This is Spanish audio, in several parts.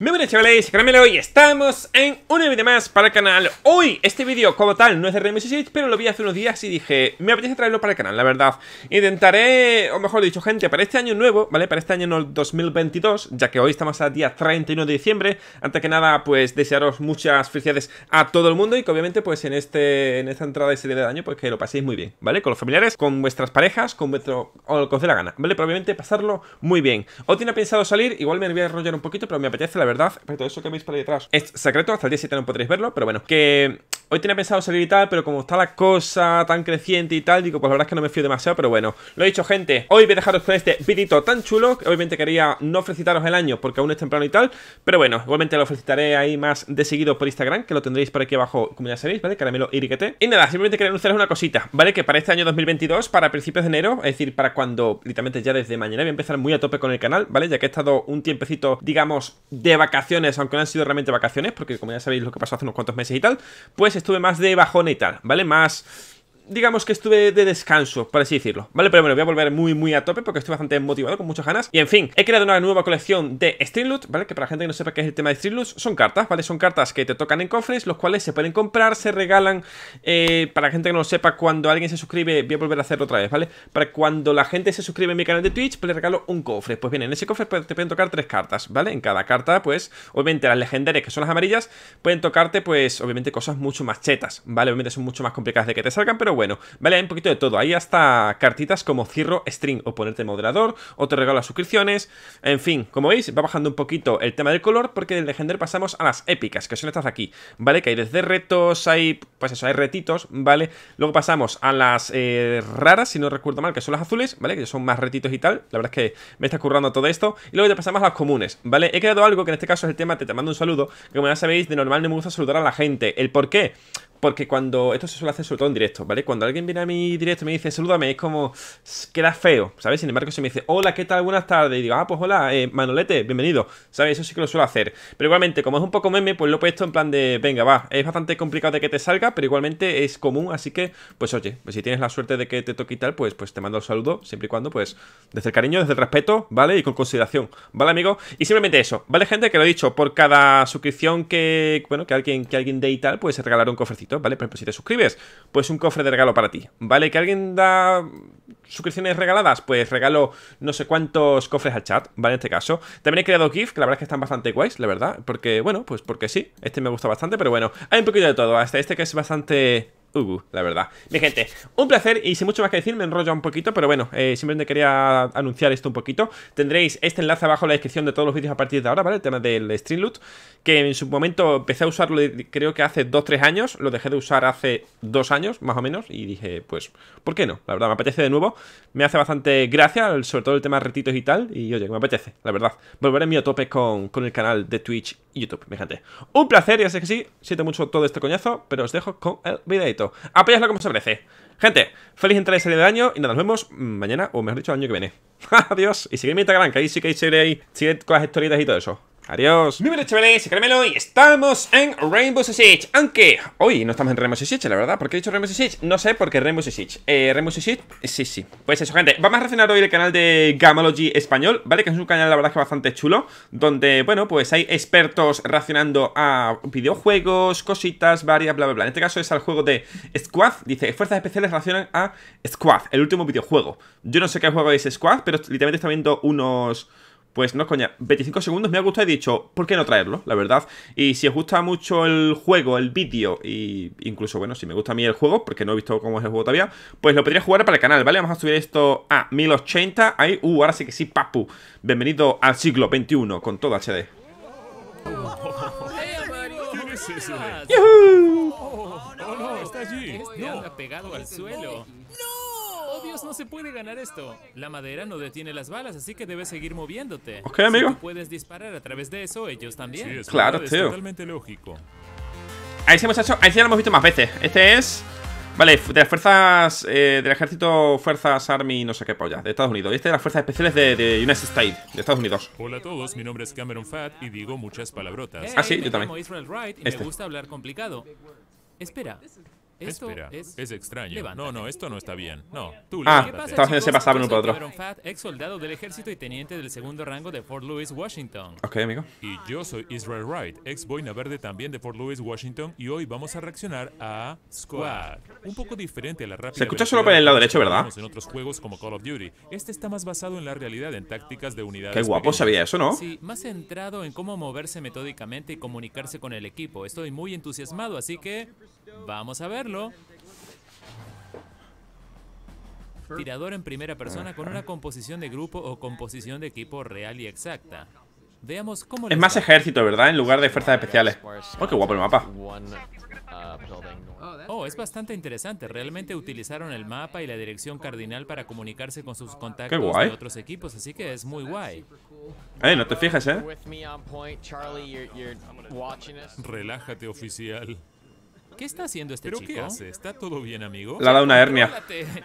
Muy buenas chavales, Caramelo y estamos en un vídeo más para el canal Hoy, este vídeo como tal no es de Rainbow pero lo vi hace unos días y dije Me apetece traerlo para el canal, la verdad Intentaré, o mejor dicho gente, para este año nuevo, ¿vale? Para este año 2022, ya que hoy estamos a día 31 de diciembre Antes que nada, pues desearos muchas felicidades a todo el mundo Y que obviamente pues en, este, en esta entrada de serie de año pues que lo paséis muy bien, ¿vale? Con los familiares, con vuestras parejas, con vuestro... o lo que os dé la gana, ¿vale? Probablemente pasarlo muy bien Hoy tiene pensado salir, igual me voy a enrollar un poquito, pero me apetece la la verdad, pero eso que veis por ahí detrás es secreto, hasta el día 7 no podréis verlo, pero bueno, que Hoy tenía pensado salir y tal, pero como está la cosa tan creciente y tal, digo, pues la verdad es que no me fío demasiado, pero bueno. Lo he dicho, gente, hoy voy a dejaros con este vidito tan chulo, obviamente quería no felicitaros el año porque aún es temprano y tal, pero bueno, igualmente lo felicitaré ahí más de seguido por Instagram, que lo tendréis por aquí abajo, como ya sabéis, ¿vale? Caramelo iriquete. Y nada, simplemente quería anunciaros una cosita, ¿vale? Que para este año 2022, para principios de enero, es decir, para cuando literalmente ya desde mañana voy a empezar muy a tope con el canal, ¿vale? Ya que he estado un tiempecito, digamos, de vacaciones, aunque no han sido realmente vacaciones, porque como ya sabéis lo que pasó hace unos cuantos meses y tal, pues estuve más de tal, ¿vale? Más digamos que estuve de descanso, por así decirlo, ¿vale? Pero bueno, voy a volver muy, muy a tope porque estoy bastante motivado, con muchas ganas. Y en fin, he creado una nueva colección de loot ¿vale? Que para la gente que no sepa qué es el tema de loot son cartas, ¿vale? Son cartas que te tocan en cofres, los cuales se pueden comprar, se regalan. Eh, para la gente que no lo sepa, cuando alguien se suscribe, voy a volver a hacerlo otra vez, ¿vale? Para cuando la gente se suscribe en mi canal de Twitch, pues le regalo un cofre. Pues bien, en ese cofre pues, te pueden tocar tres cartas, ¿vale? En cada carta, pues, obviamente las legendarias, que son las amarillas, pueden tocarte, pues, obviamente cosas mucho más chetas, ¿vale? Obviamente son mucho más complicadas de que te salgan, pero bueno, vale, hay un poquito de todo. Hay hasta cartitas como cierro String o ponerte moderador o te regalo las suscripciones. En fin, como veis, va bajando un poquito el tema del color porque del legendario pasamos a las épicas, que son estas de aquí, ¿vale? Que hay desde retos, hay, pues eso, hay retitos, ¿vale? Luego pasamos a las eh, raras, si no recuerdo mal, que son las azules, ¿vale? Que son más retitos y tal. La verdad es que me está currando todo esto. Y luego ya pasamos a las comunes, ¿vale? He creado algo que en este caso es el tema, te, te mando un saludo, que como ya sabéis, de normal no me gusta saludar a la gente. ¿El por qué? Porque cuando. Esto se suele hacer sobre todo en directo, ¿vale? Cuando alguien viene a mi directo y me dice, salúdame, es como. Queda feo, ¿sabes? Sin embargo, si me dice, hola, ¿qué tal? Buenas tardes. Y digo, ah, pues hola, eh, Manolete, bienvenido. ¿Sabes? Eso sí que lo suelo hacer. Pero igualmente, como es un poco meme, pues lo he puesto en plan de, venga, va. Es bastante complicado de que te salga, pero igualmente es común, así que, pues oye, pues si tienes la suerte de que te toque y tal, pues, pues te mando el saludo, siempre y cuando, pues, desde el cariño, desde el respeto, ¿vale? Y con consideración, ¿vale, amigo? Y simplemente eso, ¿vale, gente? Que lo he dicho, por cada suscripción que, bueno, que alguien, que alguien dé y tal, pues se regalará un cofrecito. ¿vale? Por si te suscribes, pues un cofre de regalo para ti, ¿vale? Que alguien da suscripciones regaladas, pues regalo no sé cuántos cofres al chat, ¿vale? En este caso. También he creado GIF, que la verdad es que están bastante guays, la verdad, porque, bueno, pues porque sí, este me gusta bastante, pero bueno, hay un poquito de todo, hasta este que es bastante Uh, la verdad. Mi gente, un placer y sin mucho más que decir, me enrollo un poquito, pero bueno, eh, simplemente quería anunciar esto un poquito. Tendréis este enlace abajo en la descripción de todos los vídeos a partir de ahora, ¿vale? El tema del stream Streamloot, que en su momento empecé a usarlo eh, creo que hace 2-3 años, lo dejé de usar hace 2 años, más o menos, y dije, pues, ¿por qué no? La verdad, me apetece de nuevo, me hace bastante gracia, sobre todo el tema de retitos y tal, y oye, me apetece, la verdad. Volveré a mi tope con, con el canal de Twitch YouTube, mi gente. Un placer, ya sé que sí, siento mucho todo este coñazo, pero os dejo con el videito. Apoyadlo como se merece. Gente, feliz entrada y salida de año y nada, nos vemos mañana, o mejor dicho, el año que viene. Adiós, y seguidme en Instagram, que ahí sí que seguiré, sigue con las historietas y todo eso. Adiós. Muy buenas chavales, Caramelo y estamos en Rainbow Six Aunque hoy no estamos en Rainbow Six la verdad. ¿Por qué he dicho Rainbow Six No sé, porque Rainbow Six eh, Rainbow Six eh, sí, sí. Pues eso, gente. Vamos a reaccionar hoy el canal de Gamology Español, ¿vale? Que es un canal, la verdad, que bastante chulo. Donde, bueno, pues hay expertos reaccionando a videojuegos, cositas, varias, bla, bla, bla. En este caso es al juego de Squad. Dice, fuerzas especiales reaccionan a Squad, el último videojuego. Yo no sé qué juego es Squad, pero literalmente está viendo unos pues no, coña, 25 segundos me ha gustado y he dicho, ¿por qué no traerlo? La verdad. Y si os gusta mucho el juego, el vídeo, y incluso, bueno, si me gusta a mí el juego, porque no he visto cómo es el juego todavía, pues lo podría jugar para el canal, ¿vale? Vamos a subir esto a 1080. Ahí, uh, ahora sí que sí, papu. Bienvenido al siglo XXI con todo HD. no, está allí. pegado al suelo no se puede ganar esto. La madera no detiene las balas, así que debes seguir moviéndote. Ok, amigo. puedes disparar a través de eso, ellos también. claro, tío. Es totalmente lógico. Ahí sí, muchacho, Ahí sí lo hemos visto más veces. Este es... Vale, de las fuerzas... Eh, del ejército Fuerzas Army no sé qué polla, de Estados Unidos. este de las fuerzas especiales de, de, United States, de Estados Unidos. Hola a todos, mi nombre es Cameron Fat y digo muchas palabrotas. ah, sí, yo también. este. me gusta hablar complicado. Espera, Espera, es, extraño. No, no, esto no está bien. No, ah, tú Ah, estamos haciendo ese pasado uno para otro. soldado del ejército y teniente del segundo rango de Fort Lewis, Washington. Ok, amigo. Y yo soy Israel Wright, ex boina verde también de Fort Lewis, Washington. Y hoy vamos a reaccionar a Squad. Un poco diferente a la rápida. Se escucha solo por el lado derecho, ¿verdad? En otros juegos como Call of Duty. Este está más basado en la realidad, en tácticas de unidades. Qué guapo sabía eso, ¿no? Sí, más centrado en cómo moverse metódicamente y comunicarse con el equipo. Estoy muy entusiasmado, así que vamos a verlo. Tirador en primera persona con una composición de grupo o composición de equipo real y exacta. Veamos cómo... Es más ejército, ¿verdad? En lugar de fuerzas especiales. Oh, qué guapo el mapa. Uh, oh, oh es bastante interesante. Realmente utilizaron el mapa y la dirección cardinal para comunicarse con sus contactos de otros equipos, así que es muy guay. Eh, no te fijas, ¿eh? Relájate, oficial. ¿Qué está haciendo este ¿Pero qué hace? ¿Está todo bien, amigo? Le ha dado una hernia.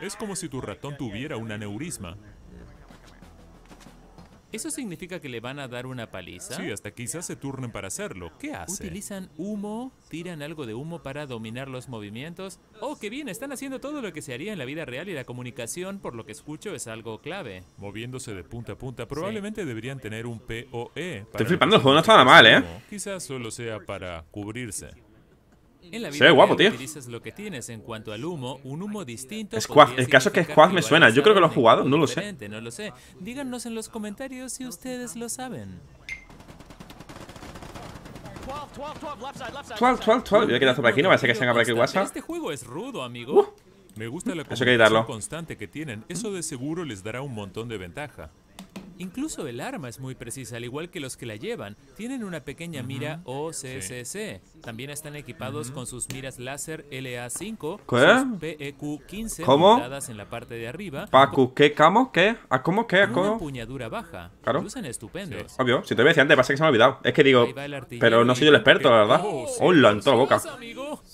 Es como si tu ratón tuviera un aneurisma. ¿Eso significa que le van a dar una paliza? Sí, hasta quizás se turnen para hacerlo. ¿Qué hace? Utilizan humo, tiran algo de humo para dominar los movimientos. ¡Oh, qué bien! Están haciendo todo lo que se haría en la vida real y la comunicación, por lo que escucho, es algo clave. Moviéndose de punta a punta, probablemente deberían tener un POE. Estoy flipando, el juego no está nada mal, ¿eh? Quizás solo sea para cubrirse. En se ve guapo, tío. Utilizas lo que tienes en cuanto al humo, un humo distinto. Es el caso es que Squad me suena. Yo creo que lo he jugado, no lo sé. No lo sé. Díganos en los comentarios si ustedes lo saben. 12, 12, 12. Voy a quitar por aquí, no va a ser que se haga por aquí WhatsApp. Este juego es rudo, amigo. Uh. Me gusta la constante que tienen. Eso de seguro les dará un montón de ventaja. Incluso el arma es muy precisa, al igual que los que la llevan. Tienen una pequeña mira uh OCSC. También están equipados con sus miras láser LA5, e qué? ¿Cómo? en ¿qué camo? ¿Qué? ¿A cómo qué? cómo? puñadura baja. Claro. Obvio, si te voy a decir antes, pasa que se me ha olvidado. Es que digo, pero no soy yo el experto, la verdad. ¡Oh, Hola, en toda boca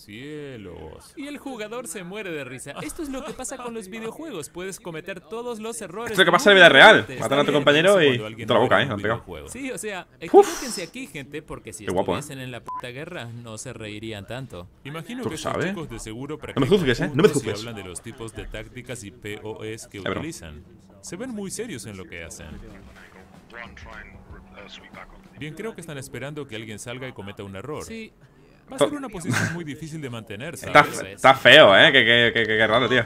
cielos. Y el jugador se muere de risa. Esto es lo que pasa con los videojuegos. Puedes cometer todos los errores. Esto es lo que pasa en la vida real. Matan a tu compañero y. Toda la boca, ¿eh? Pegado. Sí, o sea, equivóquense aquí, gente, porque si ¿eh? estuviesen en la puta guerra, no se reirían tanto. Imagino que sabes? chicos de seguro No me juzgues, ¿eh? No me juzgues. hablan de los tipos de tácticas y POEs que utilizan. Se ven muy serios en lo que hacen. Bien, creo que están esperando que alguien salga y cometa un error. Sí, Va a ser una posición muy difícil de mantenerse. Está, feo, ¿eh? Qué, raro, tío.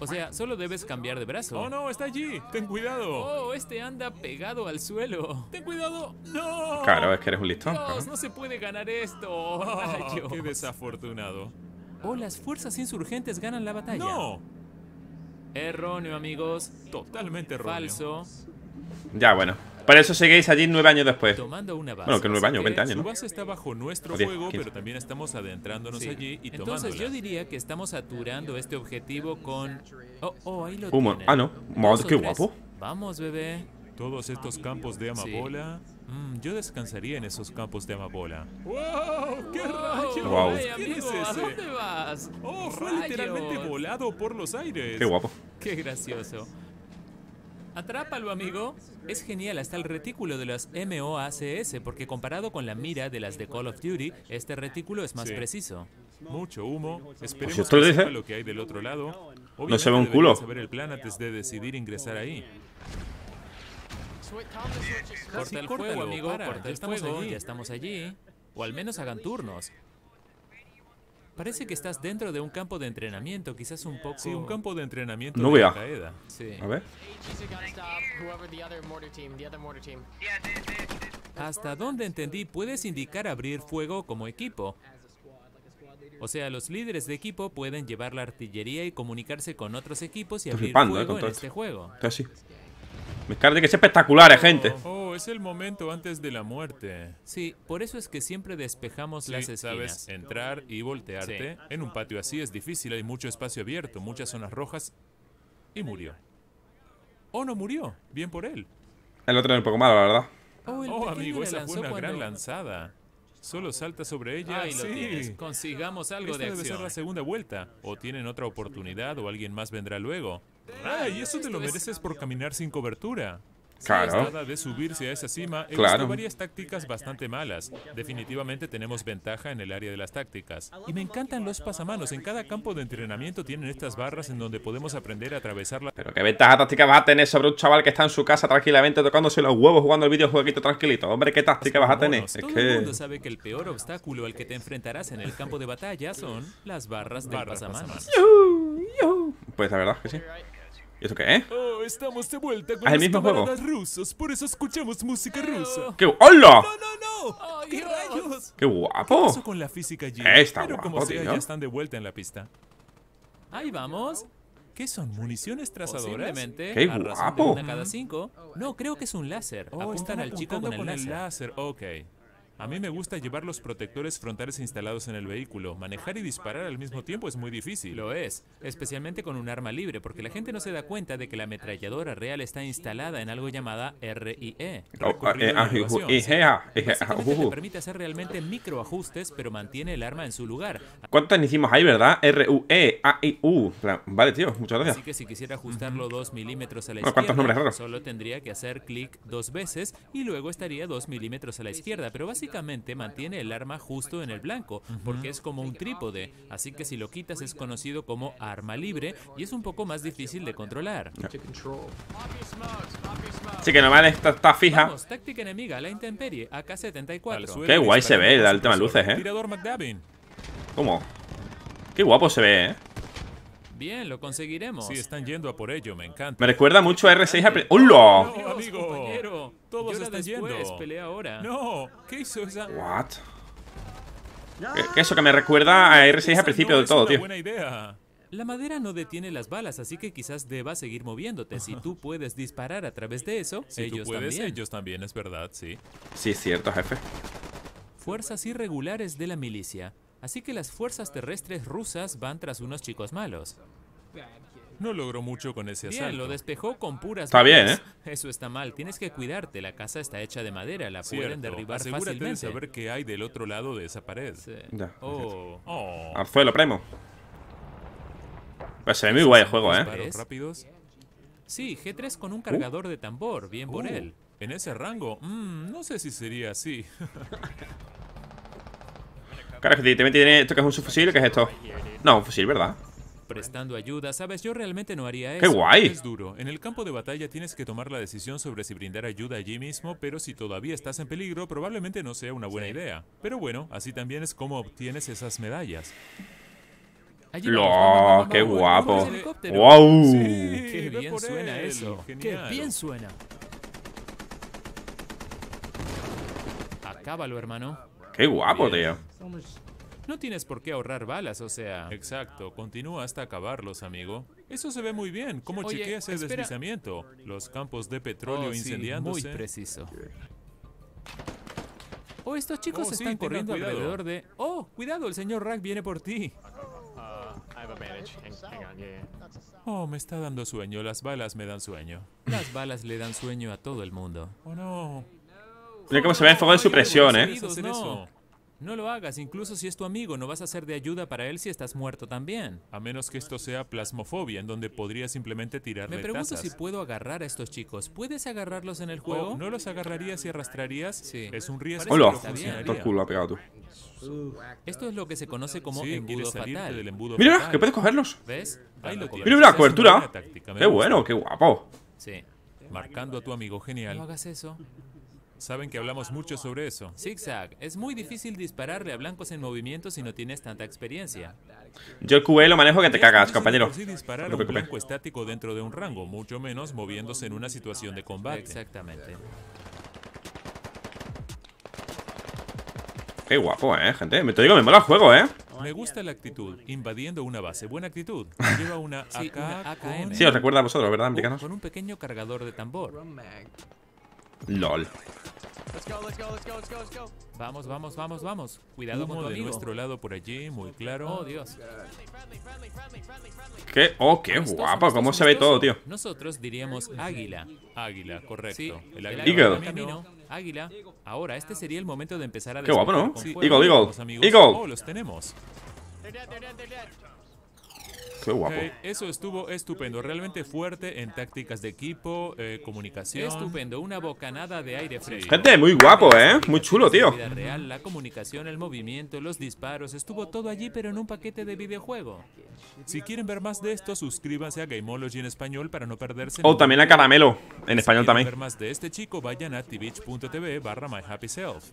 O sea, solo debes cambiar de brazo. Oh, no, está allí. Ten cuidado. Oh, este anda pegado al suelo. Ten cuidado. No. Claro, es que eres un listón. no se puede ganar esto. qué desafortunado. oh, las fuerzas insurgentes ganan la batalla. No. Erróneo, amigos. Totalmente erróneo. Falso. Ya, bueno. Para eso seguís allí nueve años después. bueno, que nueve años, 20 años, ¿no? Su base está bajo nuestro diez, juego, pero también estamos adentrándonos sí. allí y Entonces yo diría que estamos saturando este objetivo con... Oh, oh, ahí lo Humo. Ah, no. modo qué guapo. Vamos, bebé. Todos estos campos de amapola... Sí. Mm, yo descansaría en esos campos de amapola. ¡Wow! ¡Qué rayos, Wow. ¿Qué es ese? ¿A dónde vas? ¡Oh, fue literalmente volado por los aires! ¡Qué guapo! ¡Qué gracioso! Atrápalo, amigo. Es genial hasta el retículo de las MOACS, porque comparado con la mira de las de Call of Duty, este retículo es más preciso. Mucho humo. Esperemos lo que hay del otro lado. no se ve un culo. saber el plan antes de decidir ingresar ahí. Corta fuego, amigo. Corta el fuego. Ya estamos allí. O al menos hagan turnos. Parece que estás dentro de un campo de entrenamiento, quizás un poco... Sí, un campo de entrenamiento No de caída. A ver. Hasta donde entendí, puedes indicar abrir fuego como equipo. O sea, los líderes de equipo pueden llevar la artillería y comunicarse con otros equipos y abrir ¿eh? fuego en este juego. Casi. Me parece que es espectacular, eh, gente. Oh, oh, es el momento antes de la muerte. Sí, por eso es que siempre despejamos las esquinas. ¿sabes? Entrar y voltearte. En un patio así es difícil, hay mucho espacio abierto, muchas zonas rojas. Y murió. O no murió. Bien por él. El otro era un poco malo, la verdad. Oh, oh amigo, esa fue una gran lanzada. Solo salta sobre ella. sí. Consigamos algo Esta de debe ser la segunda vuelta. O tienen otra oportunidad o alguien más vendrá luego. ¡Ay, eso te lo mereces por caminar sin cobertura! Claro. Si de subirse a esa cima, he claro. varias tácticas bastante malas. Definitivamente tenemos ventaja en el área de las tácticas. Y me encantan los pasamanos. En cada campo de entrenamiento tienen estas barras en donde podemos aprender a atravesar la... Pero qué ventaja táctica vas a tener sobre un chaval que está en su casa tranquilamente tocándose los huevos jugando el videojueguito tranquilito. Hombre, qué táctica vas a tener. Es es todo que... el mundo sabe que el peor obstáculo al que te enfrentarás en el campo de batalla son las barras de Yo, pasamanos. Pues la verdad que sí. ¿Y eso qué es? Eh? Oh, estamos de vuelta con ah, los mismo juego? rusos, por eso escuchamos música rusa. ¡Qué ¡Hola! ¡No, no, no! ¡Qué rayos! ¡Qué guapo! ¿Qué con la física allí? Eh, está Pero guapo, como sea, ya están de vuelta en la pista. Ahí vamos. ¿Qué son? ¿Municiones trazadoras? ¡Qué guapo! Cada cinco. Oh, no, creo que es un láser. Oh, Apuntan al chico con el, con el láser. láser. Ok. A mí me gusta llevar los protectores frontales instalados en el vehículo. Manejar y disparar al mismo tiempo es muy difícil. Lo es, especialmente con un arma libre, porque la gente no se da cuenta de que la ametralladora real está instalada en algo llamada e. oh, ah, RIE. Eh, ah, ah, permite hacer realmente microajustes, pero mantiene el arma en su lugar. ¿Cuántas hicimos ahí, verdad? R-U-E-A-I-U. E, vale, tío, muchas gracias. Así que si quisiera ajustarlo 2 milímetros a la izquierda, solo tendría que hacer clic dos veces y luego estaría 2 milímetros a la izquierda, pero básicamente mantiene el arma justo en el blanco, porque es como un trípode, así que si lo quitas es conocido como arma libre y es un poco más difícil de controlar. Así que normal está, está fija. táctica enemiga, la intemperie, 74 Qué guay se ve el tema luces, ¿eh? ¿Cómo? Qué guapo se ve, ¿eh? Bien, lo conseguiremos. Sí, están yendo a por ello, me encanta. Me recuerda mucho a R6 ¡Hola! amigo. Compañero, todos están yendo. Pelea ahora. No, ¿qué hizo What? eso que me recuerda a R6 al principio de todo, tío. Buena idea. La madera no detiene las balas, así que quizás deba seguir moviéndote. Si tú puedes disparar a través de eso, ellos también. ellos también, es verdad, sí. Sí, es cierto, jefe. Fuerzas irregulares de la milicia. Así que las fuerzas terrestres rusas van tras unos chicos malos. No logró mucho con ese asalto. Bien, lo despejó con puras Está bien, ¿eh? Eso está mal. Tienes que cuidarte. La casa está hecha de madera. La pueden derribar Asegúrate fácilmente. de saber qué hay del otro lado de esa pared. Ya, oh. oh. Arzuelo, primo. Pues se ve muy guay el juego, ¿eh? rápidos? Sí, G3 con un uh. cargador de tambor. Bien por uh. él. En ese rango, mmm, no sé si sería así. Claro, tiene esto que es un subfusil, ¿qué es esto? No, un fusil, ¿verdad? Prestando ayuda, sabes, yo realmente no haría eso. ¡Qué guay! Es duro. En el campo de batalla tienes que tomar la decisión sobre si brindar ayuda allí mismo, pero si todavía estás en peligro, probablemente no sea una buena idea. Pero bueno, así también es como obtienes esas medallas. ¡Qué guapo! ¡Wow! ¡Qué bien suena eso! ¡Qué bien suena! Acábalo, hermano. Qué guapo, tío. No tienes por qué ahorrar balas, o sea... Exacto, continúa hasta acabarlos, amigo. Eso se ve muy bien, cómo chequeas el deslizamiento. Los campos de petróleo oh, incendiándose. muy preciso. Oh, estos chicos oh, están corriendo alrededor de... Oh, cuidado, el señor Rack viene por ti. Ah, oh, me está dando sueño. Las balas me dan sueño. Las balas le dan sueño a todo el mundo. Oh, no. Mira cómo se ve el fuego de presión, ¿eh? No. lo hagas, incluso si es tu amigo, no vas a ser de ayuda para él si estás muerto también. A menos que esto sea plasmofobia, en donde podría simplemente tirarle Me pregunto si puedo agarrar a estos chicos. ¿Puedes agarrarlos en el oh, juego? ¿No los agarrarías y arrastrarías? Sí. Es un riesgo. Hola, culo pegado. esto es lo que se conoce como embudo fatal. embudo mira, que puedes cogerlos. ¿Ves? Ahí mira la cobertura. Qué bueno, qué guapo. Sí. Marcando a tu amigo, genial. No hagas eso. Saben que hablamos mucho sobre eso. Zigzag. Es muy difícil dispararle a blancos en movimiento si no tienes tanta experiencia. Yo el QE lo manejo que te cagas, compañero. Sí disparar un blanco estático dentro de un rango, mucho menos moviéndose en una situación de combate. Exactamente. Qué guapo, eh, gente. Me te digo, me mola el juego, eh. Me gusta la actitud, invadiendo una base. Buena actitud. Lleva una, os recuerda a vosotros, ¿verdad, americanos? Con un pequeño cargador de tambor. LOL. Vamos, vamos, vamos, vamos. Cuidado con de nuestro lado por allí, muy claro. Oh, Dios. Qué, oh, qué guapa, cómo se ve todo, tío. Nosotros diríamos águila. Águila, correcto. el águila. Camino, águila. Ahora, este sería el momento de empezar a Qué guapo, ¿no? Sí, eagle, eagle. los tenemos guapo. eso estuvo estupendo, realmente fuerte en tácticas de equipo, eh, comunicación. Estupendo, una bocanada de aire fresco. Gente, muy guapo, ¿eh? Muy chulo, tío. La comunicación, el movimiento, los disparos, estuvo todo allí, pero en un paquete de videojuego. Si quieren ver más de esto, suscríbanse a Gameology en español para no perderse. O también a Caramelo, en español si también. ver más de este chico, vayan a tvtv barra Self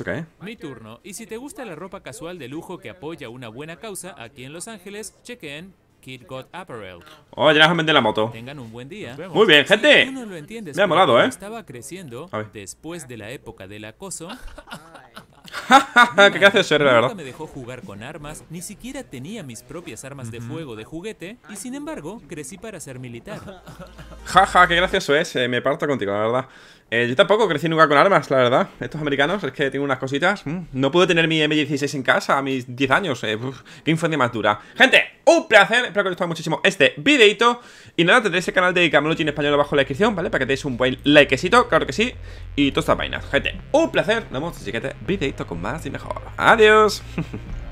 okay. Mi turno. Y si te gusta la ropa casual de lujo que apoya una buena causa aquí en Los Ángeles, chequen Kid Got Apparel. Oh, ya vender la moto. Tengan un buen día. Muy bien, gente. lo Me ha molado, ¿eh? Estaba creciendo después de la época del acoso. ¡Qué gracioso ser la verdad! Nunca me dejó jugar con armas, ni siquiera tenía mis propias armas de fuego de juguete, y sin embargo, crecí para ser militar. ¡Jaja! ¡Qué gracioso es! Eh, me parto contigo, la verdad. Eh, yo tampoco crecí nunca con armas, la verdad. Estos americanos, es que tengo unas cositas. Mm, no pude tener mi M16 en casa a mis 10 años. Eh, ¡Qué infancia más dura! ¡Gente! un placer, espero que os gustado muchísimo este videito Y nada, tendréis el canal de Camelot en español abajo en la descripción, ¿vale? Para que deis un buen likecito, claro que sí Y todas estas vainas, gente, un placer Nos vemos en el siguiente videito con más y mejor Adiós